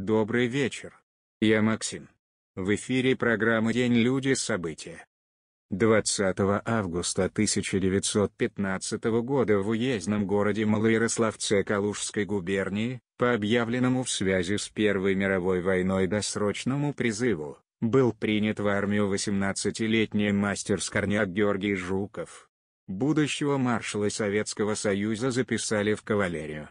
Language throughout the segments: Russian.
Добрый вечер. Я Максим. В эфире программа «День люди. События». 20 августа 1915 года в уездном городе Малоярославце Калужской губернии, по объявленному в связи с Первой мировой войной досрочному призыву, был принят в армию 18-летний мастер Скорняк Георгий Жуков. Будущего маршала Советского Союза записали в кавалерию.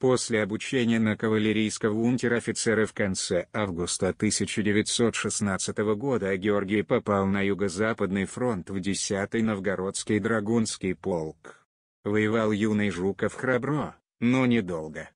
После обучения на кавалерийского унтер-офицера в конце августа 1916 года Георгий попал на Юго-Западный фронт в 10-й Новгородский Драгунский полк. Воевал юный Жуков храбро, но недолго.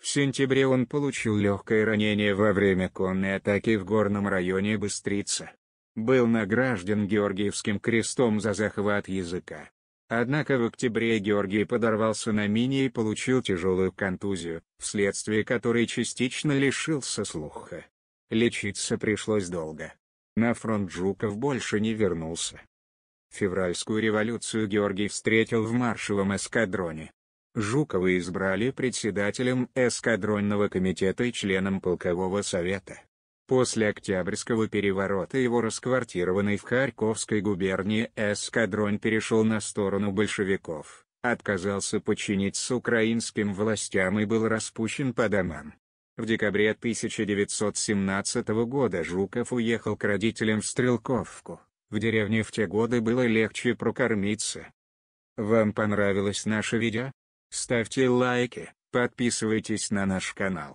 В сентябре он получил легкое ранение во время конной атаки в горном районе Быстрица. Был награжден Георгиевским крестом за захват языка. Однако в октябре Георгий подорвался на мине и получил тяжелую контузию, вследствие которой частично лишился слуха. Лечиться пришлось долго. На фронт Жуков больше не вернулся. Февральскую революцию Георгий встретил в маршевом эскадроне. Жукова избрали председателем эскадронного комитета и членом полкового совета. После Октябрьского переворота его расквартированный в Харьковской губернии эскадрон перешел на сторону большевиков, отказался подчиниться украинским властям и был распущен по домам. В декабре 1917 года Жуков уехал к родителям в Стрелковку, в деревне в те годы было легче прокормиться. Вам понравилось наше видео? Ставьте лайки, подписывайтесь на наш канал.